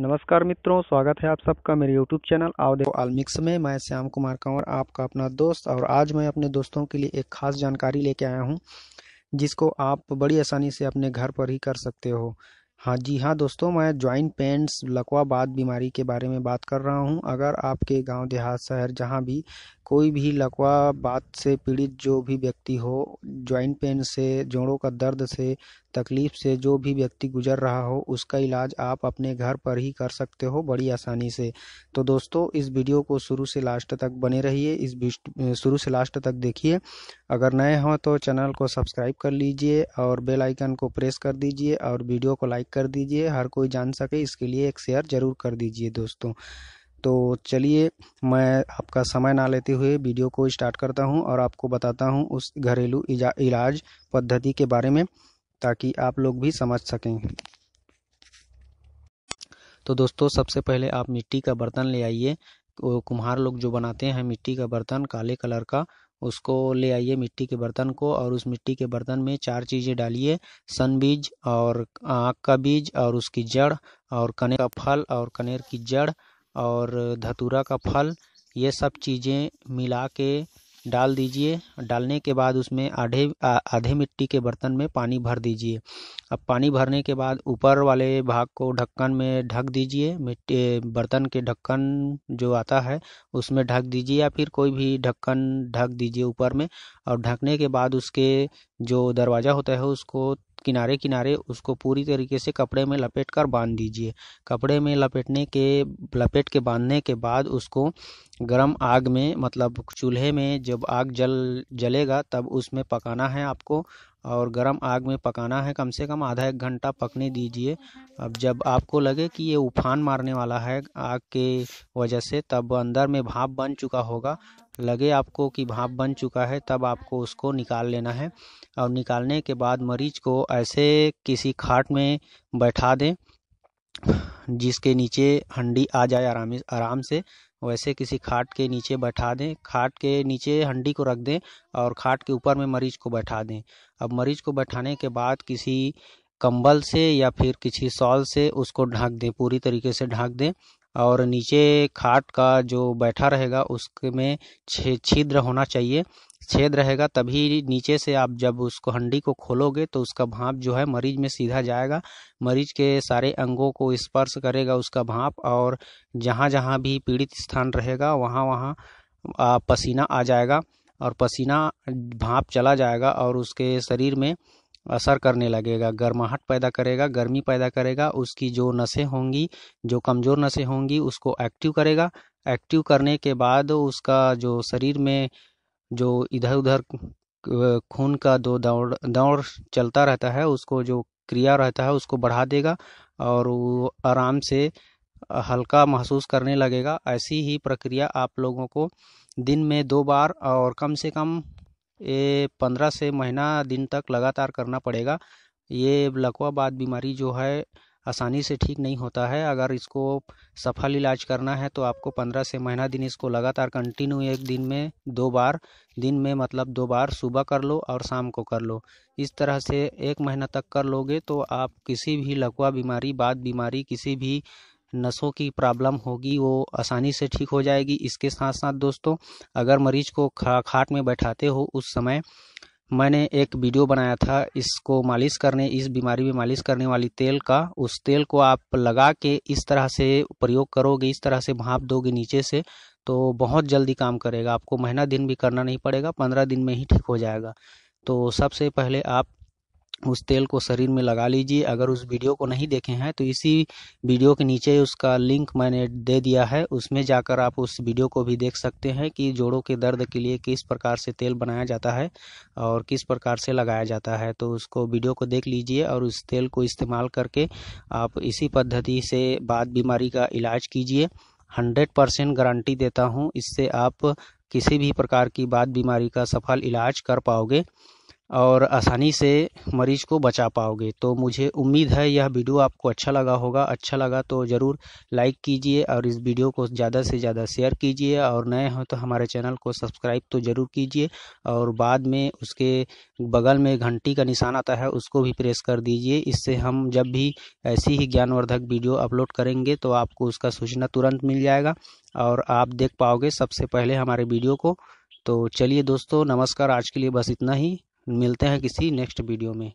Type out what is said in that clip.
नमस्कार मित्रों स्वागत है आप सबका मेरे YouTube चैनल आओ देखो आलमिक्स में मैं श्याम कुमार कंवर आपका अपना दोस्त और आज मैं अपने दोस्तों के लिए एक खास जानकारी लेके आया हूँ जिसको आप बड़ी आसानी से अपने घर पर ही कर सकते हो हाँ जी हाँ दोस्तों मैं ज्वाइंट पेंट्स लकवाबाद बीमारी के बारे में बात कर रहा हूँ अगर आपके गांव देहात शहर जहाँ भी कोई भी लकवा बात से पीड़ित जो भी व्यक्ति हो जॉइंट पेन से जोड़ों का दर्द से तकलीफ़ से जो भी व्यक्ति गुजर रहा हो उसका इलाज आप अपने घर पर ही कर सकते हो बड़ी आसानी से तो दोस्तों इस वीडियो को शुरू से लास्ट तक बने रहिए इस शुरू से लास्ट तक देखिए अगर नए हों तो चैनल को सब्सक्राइब कर लीजिए और बेल आइकन को प्रेस कर दीजिए और वीडियो को लाइक कर दीजिए हर कोई जान सके इसके लिए एक शेयर ज़रूर कर दीजिए दोस्तों तो चलिए मैं आपका समय ना लेते हुए वीडियो को स्टार्ट करता हूँ और आपको बताता हूँ उस घरेलू इलाज पद्धति के बारे में ताकि आप लोग भी समझ सकें तो दोस्तों सबसे पहले आप मिट्टी का बर्तन ले आइए कुम्हार लोग जो बनाते हैं मिट्टी का बर्तन काले कलर का उसको ले आइए मिट्टी के बर्तन को और उस मिट्टी के बर्तन में चार चीज़ें डालिए सन बीज और आँख का बीज और उसकी जड़ और कनेर का फल और कनेर की जड़ और धतूरा का फल ये सब चीज़ें मिला के डाल दीजिए डालने के बाद उसमें आधे आधे मिट्टी के बर्तन में पानी भर दीजिए अब पानी भरने के बाद ऊपर वाले भाग को ढक्कन में ढक दीजिए मिट्टी बर्तन के ढक्कन जो आता है उसमें ढक दीजिए या फिर कोई भी ढक्कन ढक दीजिए ऊपर में और ढकने के बाद उसके जो दरवाज़ा होता है उसको किनारे किनारे उसको पूरी तरीके से कपड़े में लपेट कर बांध दीजिए कपड़े में लपेटने के लपेट के बांधने के बाद उसको गर्म आग में मतलब चूल्हे में जब आग जल जलेगा तब उसमें पकाना है आपको और गर्म आग में पकाना है कम से कम आधा एक घंटा पकने दीजिए अब जब आपको लगे कि ये उफान मारने वाला है आग के वजह से तब अंदर में भाप बन चुका होगा लगे आपको कि भाप बन चुका है तब आपको उसको निकाल लेना है और निकालने के बाद मरीज को ऐसे किसी खाट में बैठा दें जिसके नीचे हंडी आ जाए आराम आराम से वैसे किसी खाट के नीचे बैठा दें खाट के नीचे हंडी को रख दें और खाट के ऊपर में मरीज को बैठा दें अब मरीज को बैठाने के बाद किसी कंबल से या फिर किसी सॉल से उसको ढांक दें पूरी तरीके से ढांक दें और नीचे खाट का जो बैठा रहेगा उसमें छे छिद्र होना चाहिए छेद रहेगा तभी नीचे से आप जब उसको हंडी को खोलोगे तो उसका भाप जो है मरीज में सीधा जाएगा मरीज के सारे अंगों को स्पर्श करेगा उसका भाप और जहाँ जहाँ भी पीड़ित स्थान रहेगा वहाँ वहाँ पसीना आ जाएगा और पसीना भाप चला जाएगा और उसके शरीर में असर करने लगेगा गर्माहट पैदा करेगा गर्मी पैदा करेगा उसकी जो नसें होंगी जो कमज़ोर नसें होंगी उसको एक्टिव करेगा एक्टिव करने के बाद उसका जो शरीर में जो इधर उधर खून का दो दौड़ दौड़ चलता रहता है उसको जो क्रिया रहता है उसको बढ़ा देगा और वो आराम से हल्का महसूस करने लगेगा ऐसी ही प्रक्रिया आप लोगों को दिन में दो बार और कम से कम ये पंद्रह से महीना दिन तक लगातार करना पड़ेगा ये लकवाबाद बीमारी जो है आसानी से ठीक नहीं होता है अगर इसको सफल इलाज करना है तो आपको पंद्रह से महीना दिन इसको लगातार कंटिन्यू एक दिन में दो बार दिन में मतलब दो बार सुबह कर लो और शाम को कर लो इस तरह से एक महीना तक कर लोगे तो आप किसी भी लकवा बीमारी बाद बीमारी किसी भी नसों की प्रॉब्लम होगी वो आसानी से ठीक हो जाएगी इसके साथ साथ दोस्तों अगर मरीज को खा खाट में बैठाते हो उस समय मैंने एक वीडियो बनाया था इसको मालिश करने इस बीमारी में मालिश करने वाली तेल का उस तेल को आप लगा के इस तरह से प्रयोग करोगे इस तरह से भाप दोगे नीचे से तो बहुत जल्दी काम करेगा आपको महीना दिन भी करना नहीं पड़ेगा पंद्रह दिन में ही ठीक हो जाएगा तो सबसे पहले आप उस तेल को शरीर में लगा लीजिए अगर उस वीडियो को नहीं देखे हैं तो इसी वीडियो के नीचे उसका लिंक मैंने दे दिया है उसमें जाकर आप उस वीडियो को भी देख सकते हैं कि जोड़ों के दर्द के लिए किस प्रकार से तेल बनाया जाता है और किस प्रकार से लगाया जाता है तो उसको वीडियो को देख लीजिए और उस तेल को इस्तेमाल करके आप इसी पद्धति से बाद बीमारी का इलाज कीजिए हंड्रेड परसेंट गारंटी देता हूँ इससे आप किसी भी प्रकार की बाद बीमारी का सफल इलाज कर पाओगे और आसानी से मरीज़ को बचा पाओगे तो मुझे उम्मीद है यह वीडियो आपको अच्छा लगा होगा अच्छा लगा तो ज़रूर लाइक कीजिए और इस वीडियो को ज़्यादा से ज़्यादा शेयर कीजिए और नए हो तो हमारे चैनल को सब्सक्राइब तो ज़रूर कीजिए और बाद में उसके बगल में घंटी का निशान आता है उसको भी प्रेस कर दीजिए इससे हम जब भी ऐसी ही ज्ञानवर्धक वीडियो अपलोड करेंगे तो आपको उसका सूचना तुरंत मिल जाएगा और आप देख पाओगे सबसे पहले हमारे वीडियो को तो चलिए दोस्तों नमस्कार आज के लिए बस इतना ही मिलते हैं किसी नेक्स्ट वीडियो में